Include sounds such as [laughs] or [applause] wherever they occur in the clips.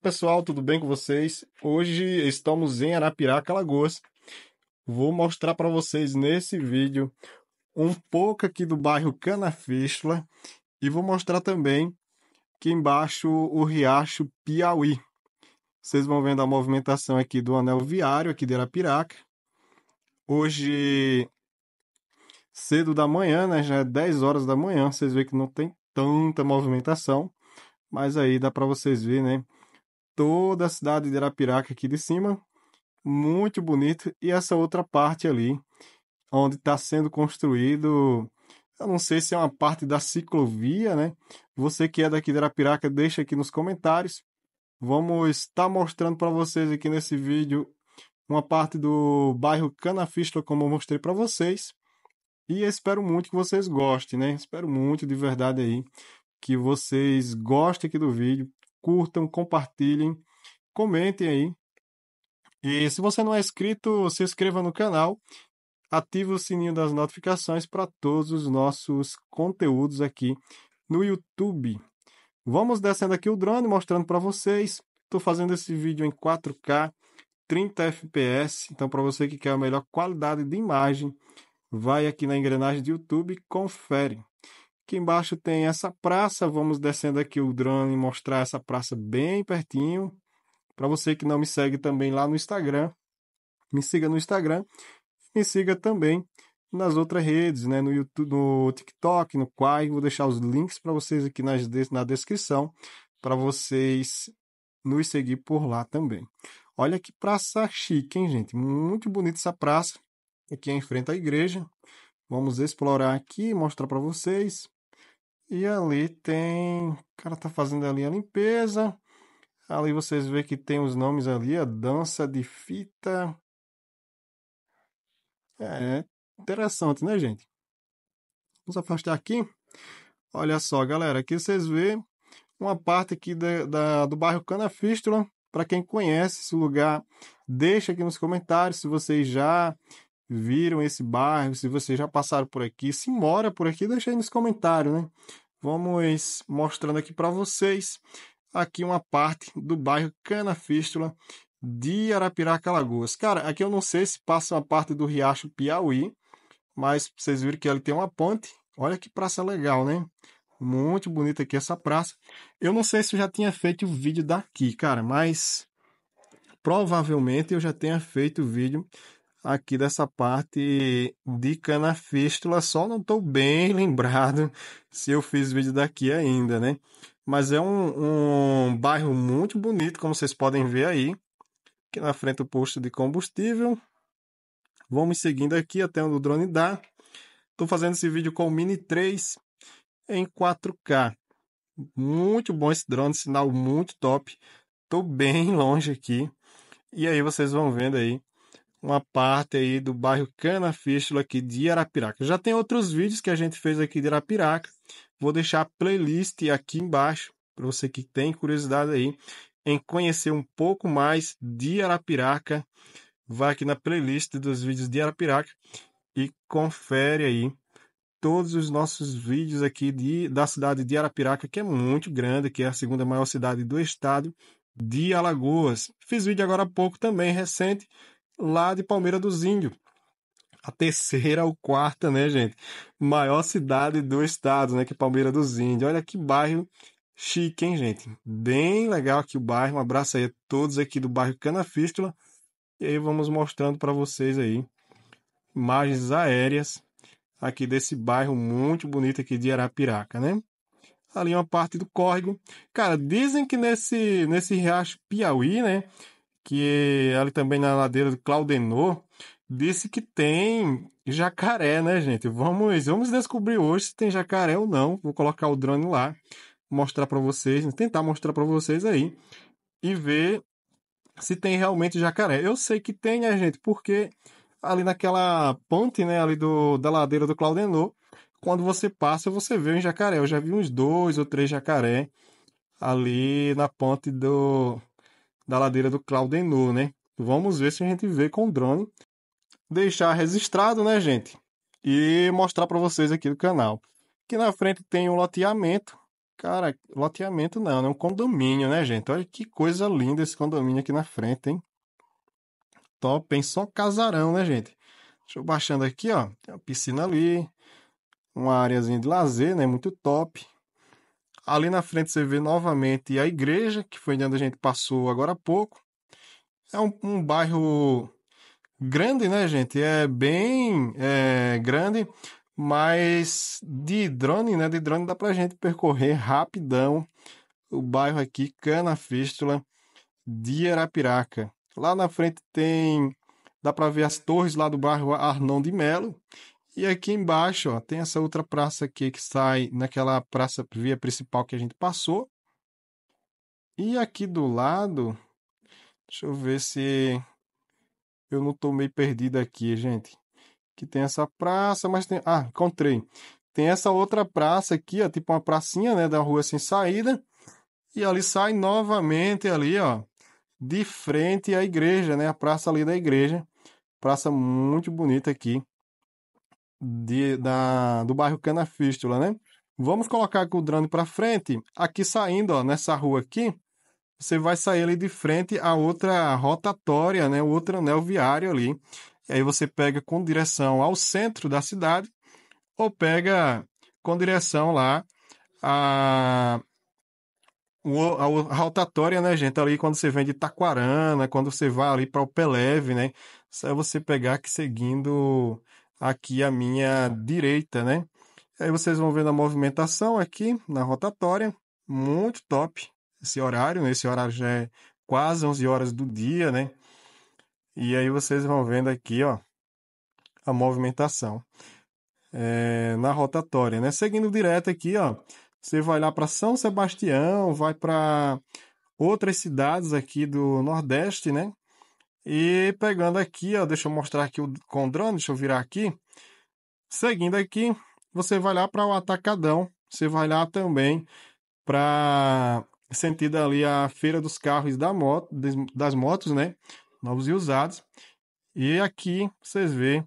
pessoal, tudo bem com vocês? Hoje estamos em Arapiraca, Lagoas. Vou mostrar para vocês nesse vídeo um pouco aqui do bairro Canafístula e vou mostrar também aqui embaixo o riacho Piauí. Vocês vão vendo a movimentação aqui do anel viário aqui de Arapiraca. Hoje cedo da manhã, né, já é 10 horas da manhã, vocês veem que não tem tanta movimentação, mas aí dá para vocês verem, né? toda a cidade de Arapiraca aqui de cima, muito bonito, e essa outra parte ali, onde está sendo construído, eu não sei se é uma parte da ciclovia, né? Você que é daqui de Arapiraca, deixa aqui nos comentários. Vamos estar mostrando para vocês aqui nesse vídeo uma parte do bairro Canafista, como eu mostrei para vocês. E espero muito que vocês gostem, né? Espero muito de verdade aí que vocês gostem aqui do vídeo, curtam, compartilhem, comentem aí. E se você não é inscrito, se inscreva no canal, ative o sininho das notificações para todos os nossos conteúdos aqui no YouTube. Vamos descendo aqui o drone, mostrando para vocês. Estou fazendo esse vídeo em 4K, 30 FPS. Então, para você que quer a melhor qualidade de imagem, vai aqui na engrenagem do YouTube e confere. Aqui embaixo tem essa praça, vamos descendo aqui o drone e mostrar essa praça bem pertinho. Para você que não me segue também lá no Instagram, me siga no Instagram, me siga também nas outras redes, né? no YouTube, no TikTok, no Quai. Vou deixar os links para vocês aqui nas, na descrição, para vocês nos seguir por lá também. Olha que praça chique, hein, gente? Muito bonita essa praça. Aqui é em frente à igreja. Vamos explorar aqui, mostrar para vocês. E ali tem. O cara tá fazendo ali a limpeza. Ali vocês vê que tem os nomes ali, a dança de fita. É interessante, né, gente? Vamos afastar aqui. Olha só, galera, aqui vocês vê uma parte aqui da, da do bairro Canafístula. Para quem conhece esse lugar, deixa aqui nos comentários se vocês já viram esse bairro, se vocês já passaram por aqui, se mora por aqui, deixa aí nos comentários, né? Vamos mostrando aqui para vocês aqui uma parte do bairro Canafístula de Arapiraca Lagoas. Cara, aqui eu não sei se passa uma parte do Riacho Piauí, mas vocês viram que ele tem uma ponte. Olha que praça legal, né? Muito bonita aqui essa praça. Eu não sei se eu já tinha feito o vídeo daqui, cara, mas provavelmente eu já tenha feito o vídeo aqui dessa parte de canafístula, só não estou bem [laughs] lembrado se eu fiz vídeo daqui ainda, né? Mas é um, um bairro muito bonito, como vocês podem ver aí, aqui na frente o posto de combustível. Vamos seguindo aqui até onde o drone dá. Estou fazendo esse vídeo com o Mini 3 em 4K. Muito bom esse drone, sinal muito top. Estou bem [laughs] longe aqui. E aí vocês vão vendo aí uma parte aí do bairro Cana Fístula aqui de Arapiraca. Já tem outros vídeos que a gente fez aqui de Arapiraca. Vou deixar a playlist aqui embaixo para você que tem curiosidade aí em conhecer um pouco mais de Arapiraca. Vai aqui na playlist dos vídeos de Arapiraca e confere aí todos os nossos vídeos aqui de, da cidade de Arapiraca, que é muito grande, que é a segunda maior cidade do estado de Alagoas. Fiz vídeo agora há pouco também, recente, lá de Palmeira dos Índios. A terceira [laughs] ou quarta, né, gente? Maior cidade do estado, né? Que é Palmeira dos Índios. Olha que bairro chique, hein, gente? Bem legal aqui o bairro. Um abraço aí a todos aqui do bairro Canafístula. E aí vamos mostrando para vocês aí imagens aéreas aqui desse bairro muito bonito aqui de Arapiraca, né? Ali uma parte do córrego. Cara, dizem que nesse, nesse riacho Piauí, né? que ali também na ladeira do Claudenor, disse que tem jacaré, né, gente? Vamos, vamos descobrir hoje se tem jacaré ou não. Vou colocar o drone lá, mostrar para vocês, tentar mostrar para vocês aí e ver se tem realmente jacaré. Eu sei que tem, né, gente? Porque ali naquela ponte, né, ali do, da ladeira do Claudenor, quando você passa, você vê um jacaré. Eu já vi uns dois ou três jacaré ali na ponte do da ladeira do Claudenor, né? Vamos ver se a gente vê com o drone. Deixar registrado, né, gente? E mostrar para vocês aqui do canal. Aqui na frente tem um loteamento. Cara, loteamento não, é né? um condomínio, né, gente? Olha que coisa linda esse condomínio aqui na frente, hein? Top, hein? Só casarão, né, gente? Deixa eu baixando aqui, ó. Tem uma piscina ali, uma áreazinha de lazer, né? Muito top. Ali na frente você vê novamente a igreja, que foi onde a gente passou agora há pouco. É um, um bairro grande, né, gente? É bem é, grande, mas de drone, né? De drone dá pra gente percorrer rapidão o bairro aqui, Cana Fístula, de Arapiraca. Lá na frente tem. Dá para ver as torres lá do bairro Arnão de Melo. E aqui embaixo, ó, tem essa outra praça aqui que sai naquela praça via principal que a gente passou. E aqui do lado, deixa eu ver se eu não estou meio perdido aqui, gente. Que tem essa praça, mas tem, ah, encontrei. Tem essa outra praça aqui, ó, tipo uma pracinha, né, da rua sem saída. E ali sai novamente ali, ó, de frente à igreja, né, a praça ali da igreja. Praça muito bonita aqui de, da, do bairro Canafístula, né? Vamos colocar o drone para frente. Aqui saindo, ó, nessa rua aqui, você vai sair ali de frente a outra rotatória, né? Outro anel viário ali. E aí você pega com direção ao centro da cidade ou pega com direção lá a a rotatória, né, gente? Ali quando você vem de Taquarana, quando você vai ali para o Peleve, né? Só é você pegar aqui seguindo aqui à minha direita, né? Aí vocês vão vendo a movimentação aqui na rotatória, muito top esse horário, né? Esse horário já é quase 11 horas do dia, né? E aí vocês vão vendo aqui, ó, a movimentação é, na rotatória, né? Seguindo direto aqui, ó, você vai lá para São Sebastião, vai para outras cidades aqui do Nordeste, né? E pegando aqui, ó, deixa eu mostrar aqui com o drone, deixa eu virar aqui. Seguindo aqui, você vai lá para o Atacadão, você vai lá também para sentido ali a feira dos carros da moto, das motos, né? Novos e usados. E aqui vocês vê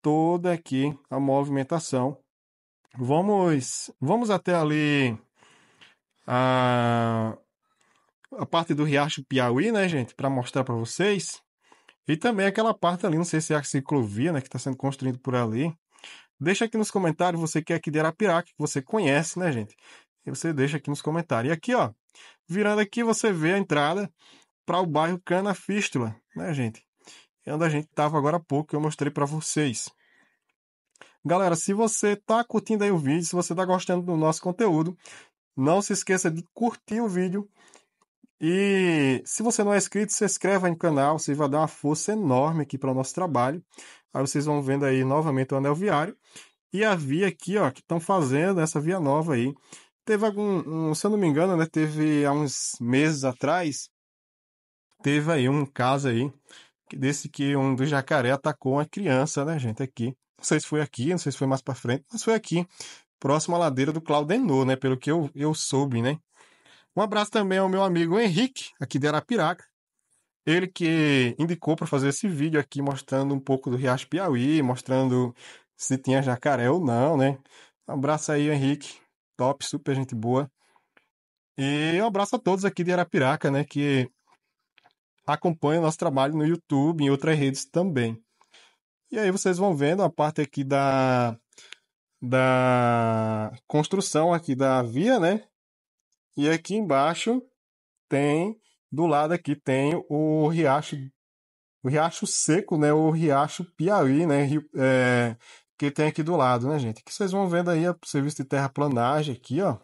toda aqui a movimentação. Vamos, vamos até ali a a parte do Riacho Piauí, né, gente, para mostrar para vocês. E também aquela parte ali, não sei se é a ciclovia, né, que está sendo construída por ali. Deixa aqui nos comentários você que é aqui de Arapiraca, que você conhece, né, gente? E você deixa aqui nos comentários. E aqui, ó, virando aqui você vê a entrada para o bairro Cana Fístula, né, gente? É onde a gente estava agora há pouco, que eu mostrei para vocês. Galera, se você está curtindo aí o vídeo, se você está gostando do nosso conteúdo, não se esqueça de curtir o vídeo e se você não é inscrito, se inscreva no canal, você vai dar uma força enorme aqui para o nosso trabalho. Aí vocês vão vendo aí novamente o anel viário. E a via aqui, ó, que estão fazendo, essa via nova aí. Teve algum, um, se eu não me engano, né, teve há uns meses atrás, teve aí um caso aí, desse que um do jacaré atacou uma criança, né, gente, aqui. Não sei se foi aqui, não sei se foi mais para frente, mas foi aqui, próximo à ladeira do Claudenor, né, pelo que eu, eu soube, né. Um abraço também ao meu amigo Henrique, aqui de Arapiraca. Ele que indicou para fazer esse vídeo aqui mostrando um pouco do Riacho Piauí, mostrando se tinha jacaré ou não, né? Um abraço aí, Henrique. Top, super gente boa. E um abraço a todos aqui de Arapiraca, né? Que acompanham o nosso trabalho no YouTube e em outras redes também. E aí vocês vão vendo a parte aqui da, da construção aqui da via, né? E aqui embaixo tem, do lado aqui tem o riacho, o riacho seco, né? O riacho Piauí, né? Rio, é, que tem aqui do lado, né, gente? Que vocês vão vendo aí o serviço de terraplanagem aqui, ó.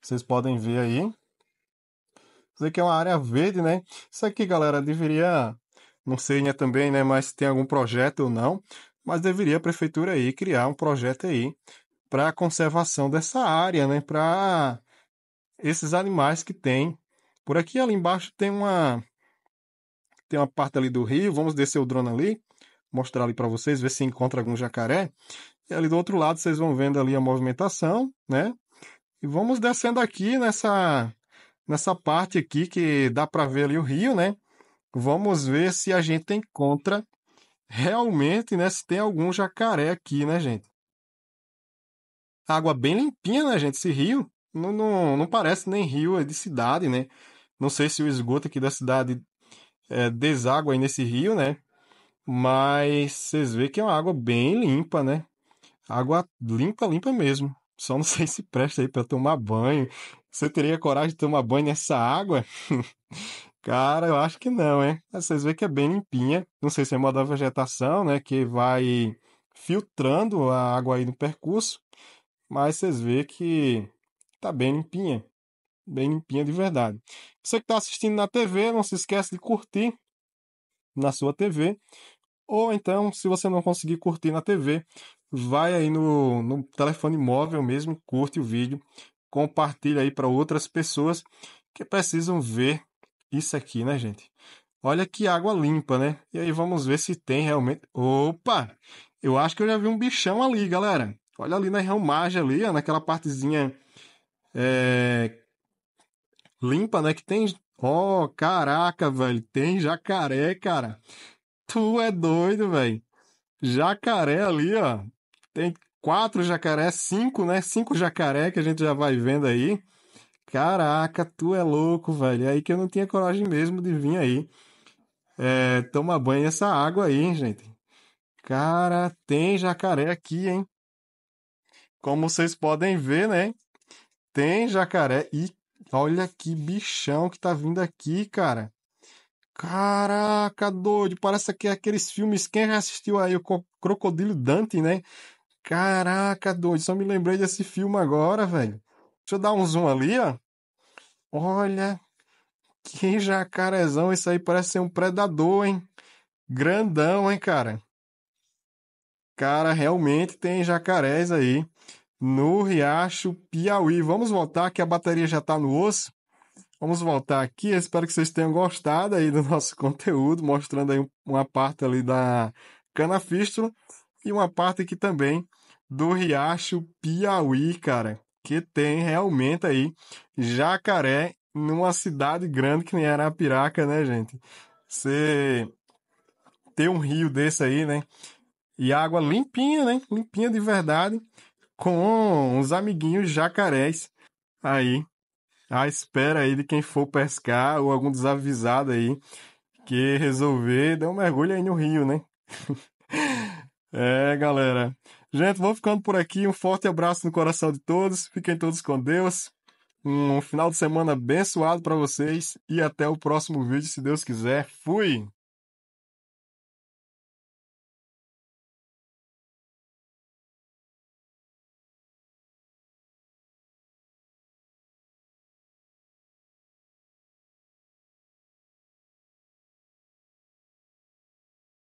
Vocês podem ver aí. Isso aqui é uma área verde, né? Isso aqui, galera, deveria, não sei né, também, né, mas se tem algum projeto ou não, mas deveria a prefeitura aí criar um projeto aí para a conservação dessa área, né? Para esses animais que tem. Por aqui ali embaixo tem uma tem uma parte ali do rio, vamos descer o drone ali, mostrar ali para vocês, ver se encontra algum jacaré. E ali do outro lado vocês vão vendo ali a movimentação, né? E vamos descendo aqui nessa nessa parte aqui que dá para ver ali o rio, né? Vamos ver se a gente encontra realmente, né, se tem algum jacaré aqui, né, gente? água bem limpinha, né, gente? Esse rio não, não, não parece nem rio, é de cidade, né? Não sei se o esgoto aqui da cidade é, deságua aí nesse rio, né? Mas vocês veem que é uma água bem limpa, né? Água limpa, limpa mesmo. Só não [laughs] sei se presta aí para tomar banho. Você teria coragem de tomar banho nessa água? [laughs] Cara, eu acho que não, hein? Vocês veem que é bem limpinha. Não sei se é moda da vegetação, né? Que vai filtrando a água aí no percurso mas vocês vê que tá bem limpinha, bem limpinha de verdade. Você que está assistindo na TV, não se esquece de curtir na sua TV, ou então, se você não conseguir curtir na TV, vai aí no, no telefone móvel mesmo, curte o vídeo, compartilha aí para outras pessoas que precisam ver isso aqui, né, gente? Olha que água limpa, né? E aí vamos ver se tem realmente. Opa! Eu acho que eu já vi um bichão ali, galera. Olha ali na ramagem ali, ó, naquela partezinha é, limpa, né? Que tem. Ó, oh, caraca, velho. Tem jacaré, cara. Tu é doido, velho. Jacaré ali, ó. Tem quatro jacaré, cinco, né? Cinco jacaré que a gente já vai vendo aí. Caraca, tu é louco, velho. É aí que eu não tinha coragem mesmo de vir aí. É, toma banho nessa água aí, gente. Cara, tem jacaré aqui, hein? Como vocês podem ver, né? Tem jacaré e olha que bichão que tá vindo aqui, cara. Caraca, doido, parece que é aqueles filmes, quem já assistiu aí o Crocodilo Dante, né? Caraca, doido, só me lembrei desse filme agora, velho. Deixa eu dar um zoom ali, ó. Olha, que jacarezão, isso aí parece ser um predador, hein? Grandão, hein, cara? Cara, realmente tem jacarés aí no Riacho Piauí. Vamos voltar que a bateria já está no osso. Vamos voltar aqui. Eu espero que vocês tenham gostado aí do [laughs] nosso conteúdo, mostrando aí uma parte ali da canafístula e uma parte aqui também do Riacho Piauí, cara, que tem realmente aí jacaré numa cidade grande que nem Arapiraca, né, gente? Você ter um rio desse aí, né? E água limpinha, né? Limpinha de verdade, com uns amiguinhos jacarés aí, à espera aí de quem for pescar ou algum desavisado aí que resolver dar um mergulho aí no rio, né? [laughs] é, galera. Gente, vou ficando por aqui. Um forte abraço no coração de todos. Fiquem todos com Deus. Um final de semana abençoado para vocês e até o próximo vídeo, se Deus quiser. Fui!